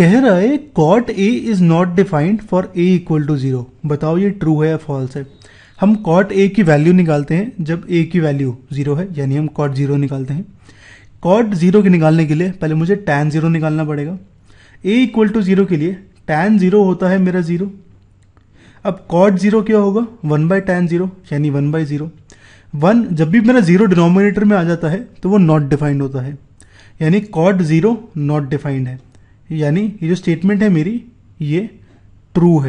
कह रहा है cot A is not defined for A equal to zero बताओ ये ट्रू है या फॉल्स है हम कॉट ए की वैल्यू निकालते हैं जब ए की वैल्यू जीरो है यानी हम कॉट जीरो निकालते हैं कॉट जीरो के निकालने के लिए पहले मुझे टैन जीरो निकालना पड़ेगा ए इक्वल टू जीरो के लिए टैन जीरो होता है मेरा जीरो अब कॉट जीरो क्या होगा वन बाय टैन जीरो यानी वन बाय जीरो वन जब भी मेरा जीरो डिनोमिनेटर में आ जाता है तो वो नॉट डिफाइंड होता है यानी कॉट जीरो नॉट डिफाइंड है यानी ये जो स्टेटमेंट है मेरी ये ट्रू है